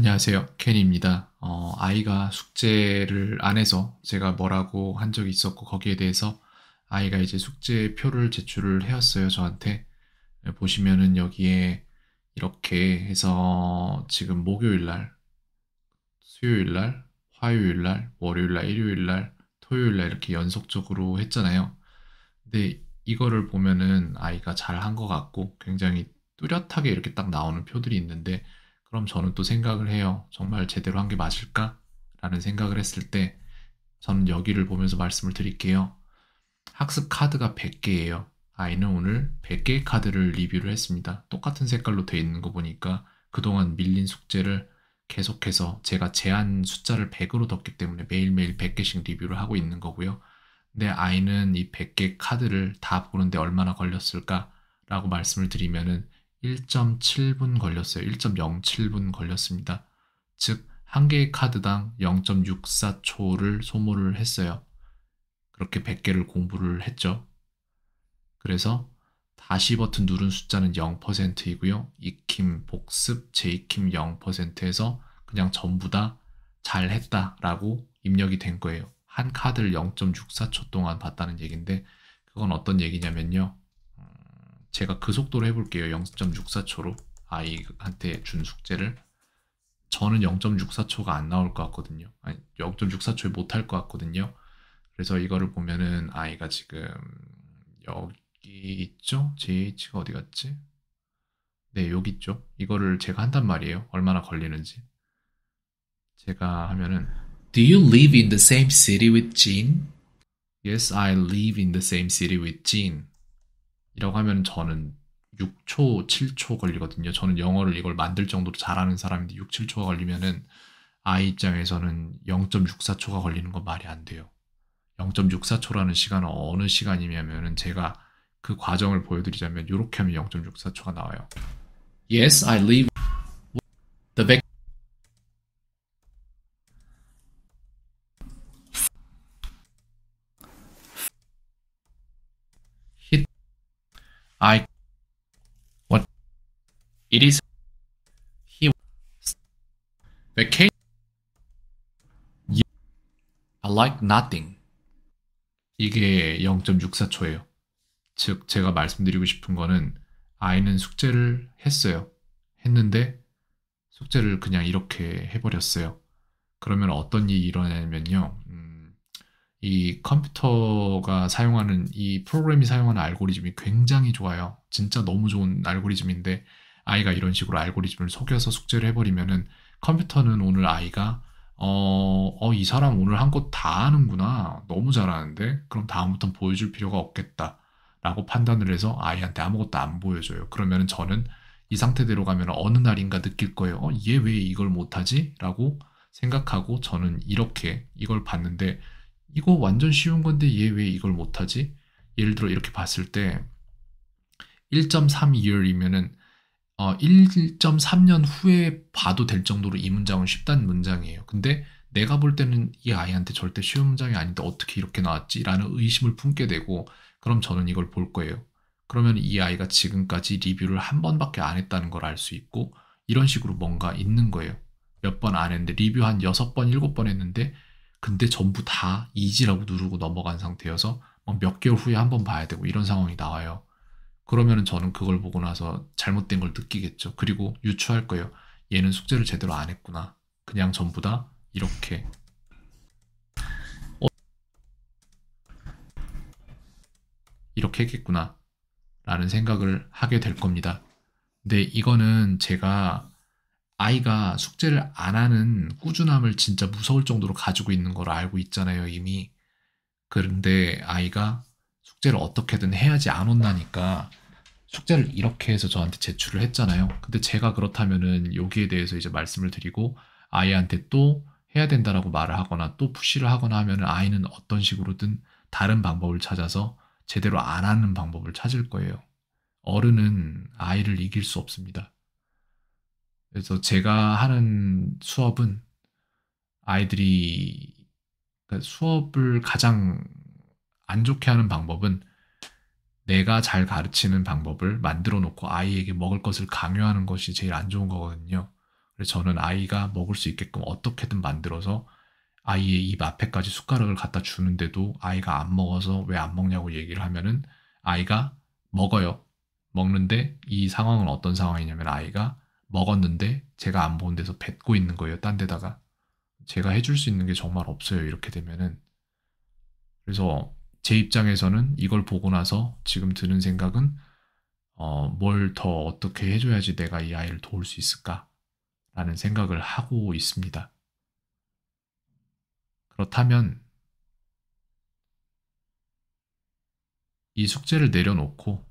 안녕하세요. 켄입니다. 어, 아이가 숙제를 안 해서 제가 뭐라고 한 적이 있었고 거기에 대해서 아이가 이제 숙제표를 제출을 해왔어요. 저한테. 네, 보시면은 여기에 이렇게 해서 지금 목요일날, 수요일날, 화요일날, 월요일날, 일요일날, 토요일날 이렇게 연속적으로 했잖아요. 근데 이거를 보면은 아이가 잘한 것 같고 굉장히 뚜렷하게 이렇게 딱 나오는 표들이 있는데 그럼 저는 또 생각을 해요. 정말 제대로 한 게 맞을까? 라는 생각을 했을 때 저는 여기를 보면서 말씀을 드릴게요. 학습 카드가 100개예요. 아이는 오늘 100개의 카드를 리뷰를 했습니다. 똑같은 색깔로 되어 있는 거 보니까 그동안 밀린 숙제를 계속해서 제가 제한 숫자를 100으로 뒀기 때문에 매일매일 100개씩 리뷰를 하고 있는 거고요. 내 아이는 이 100개 카드를 다 보는데 얼마나 걸렸을까라고 말씀을 드리면은 1.7분 걸렸어요. 1.07분 걸렸습니다. 즉, 한 개의 카드당 0.64초를 소모를 했어요. 그렇게 100개를 공부를 했죠. 그래서 다시 버튼 누른 숫자는 0%이고요. 익힘, 복습, 재익힘 0%에서 그냥 전부 다 잘했다라고 입력이 된 거예요. 한 카드를 0.64초 동안 봤다는 얘기인데 그건 어떤 얘기냐면요. 제가 그 속도로 해볼게요. 0.64초로 아이한테 준 숙제를 저는 0.64초가 안 나올 것 같거든요. 아니, 0.64초에 못 할 것 같거든요. 그래서 이거를 보면은 아이가 지금 여기 있죠? JH가 어디 갔지? 네, 여기 있죠. 이거를 제가 한단 말이에요. 얼마나 걸리는지. 제가 하면은 Do you live in the same city with Jean? Yes, I live in the same city with Jean. 이라고 하면 저는 6초, 7초 걸리거든요. 저는 영어를 이걸 만들 정도로 잘하는 사람인데 6, 7초가 걸리면은 아이 입장에서는 0.64초가 걸리는 건 말이 안 돼요. 0.64초라는 시간은 어느 시간이냐면은 제가 그 과정을 보여드리자면 이렇게 하면 0.64초가 나와요. Yes, I live. I what it is he vacation you I like nothing 이게 0.64초예요. 즉 제가 말씀드리고 싶은 거는 아이는 숙제를 했어요. 했는데 숙제를 그냥 이렇게 해버렸어요. 그러면 어떤 일이 일어나냐면요. 음, 이 컴퓨터가 사용하는 이 프로그램이 사용하는 알고리즘이 굉장히 좋아요. 진짜 너무 좋은 알고리즘인데 아이가 이런 식으로 알고리즘을 속여서 숙제를 해버리면은 컴퓨터는 오늘 아이가 어, 어, 이 사람 오늘 한 것 다아는구나 너무 잘하는데? 그럼 다음부터는 보여줄 필요가 없겠다. 라고 판단을 해서 아이한테 아무것도 안 보여줘요. 그러면 은 저는 이 상태대로 가면 어느 날인가 느낄 거예요. 어, 얘 왜 이걸 못하지? 라고 생각하고 저는 이렇게 이걸 봤는데 이거 완전 쉬운 건데 얘 왜 이걸 못하지? 예를 들어 이렇게 봤을 때 1.3year이면은 어, 1.3년 후에 봐도 될 정도로 이 문장은 쉽단 문장이에요. 근데 내가 볼 때는 이 아이한테 절대 쉬운 문장이 아닌데 어떻게 이렇게 나왔지? 라는 의심을 품게 되고 그럼 저는 이걸 볼 거예요. 그러면 이 아이가 지금까지 리뷰를 한 번밖에 안 했다는 걸 알 수 있고 이런 식으로 뭔가 있는 거예요. 몇 번 안 했는데 리뷰 한 6번, 7번 했는데 근데 전부 다 이지라고 누르고 넘어간 상태여서 몇 개월 후에 한번 봐야 되고 이런 상황이 나와요. 그러면 저는 그걸 보고 나서 잘못된 걸 느끼겠죠. 그리고 유추할 거예요. 얘는 숙제를 제대로 안 했구나. 그냥 전부 다 이렇게. 어, 이렇게 했겠구나. 라는 생각을 하게 될 겁니다. 근데 이거는 제가 아이가 숙제를 안 하는 꾸준함을 진짜 무서울 정도로 가지고 있는 걸 알고 있잖아요, 이미. 그런데 아이가 숙제를 어떻게든 해야지 안 온다니까 숙제를 이렇게 해서 저한테 제출을 했잖아요. 근데 제가 그렇다면은 여기에 대해서 이제 말씀을 드리고 아이한테 또 해야 된다라고 말을 하거나 또 푸시를 하거나 하면은 아이는 어떤 식으로든 다른 방법을 찾아서 제대로 안 하는 방법을 찾을 거예요. 어른은 아이를 이길 수 없습니다. 그래서 제가 하는 수업은 아이들이 그러니까 수업을 가장 안 좋게 하는 방법은 내가 잘 가르치는 방법을 만들어 놓고 아이에게 먹을 것을 강요하는 것이 제일 안 좋은 거거든요. 그래서 저는 아이가 먹을 수 있게끔 어떻게든 만들어서 아이의 입 앞에까지 숟가락을 갖다 주는데도 아이가 안 먹어서 왜 안 먹냐고 얘기를 하면은 아이가 먹어요. 먹는데 이 상황은 어떤 상황이냐면 아이가 먹었는데 제가 안 본 데서 뱉고 있는 거예요. 딴 데다가. 제가 해줄 수 있는 게 정말 없어요. 이렇게 되면은. 그래서 제 입장에서는 이걸 보고 나서 지금 드는 생각은 어, 뭘 더 어떻게 해줘야지 내가 이 아이를 도울 수 있을까라는 생각을 하고 있습니다. 그렇다면 이 숙제를 내려놓고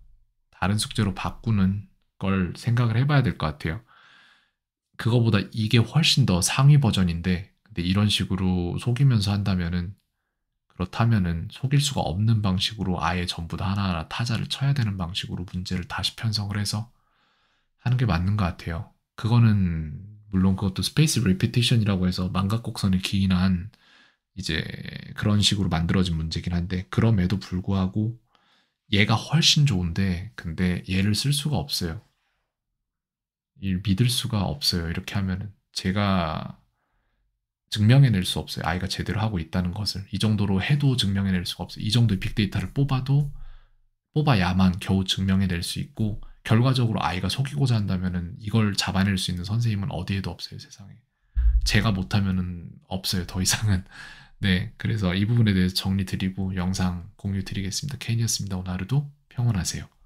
다른 숙제로 바꾸는 걸 생각을 해봐야 될 것 같아요. 그거보다 이게 훨씬 더 상위 버전인데 근데 이런 식으로 속이면서 한다면은 그렇다면은 속일 수가 없는 방식으로 아예 전부 다 하나하나 타자를 쳐야 되는 방식으로 문제를 다시 편성을 해서 하는 게 맞는 것 같아요. 그거는 물론 그것도 스페이스 리피이션이라고 해서 망각곡선을 기인한 이제 그런 식으로 만들어진 문제긴 한데 그럼에도 불구하고 얘가 훨씬 좋은데 근데 얘를 쓸 수가 없어요. 믿을 수가 없어요. 이렇게 하면은 제가 증명해낼 수 없어요. 아이가 제대로 하고 있다는 것을 이 정도로 해도 증명해낼 수가 없어요. 이 정도의 빅데이터를 뽑아도 뽑아야만 겨우 증명해낼 수 있고 결과적으로 아이가 속이고자 한다면은 이걸 잡아낼 수 있는 선생님은 어디에도 없어요 세상에. 제가 못하면은 없어요 더 이상은. 네 그래서 이 부분에 대해서 정리 드리고 영상 공유 드리겠습니다. 케인이었습니다. 오늘 하루도 평온하세요.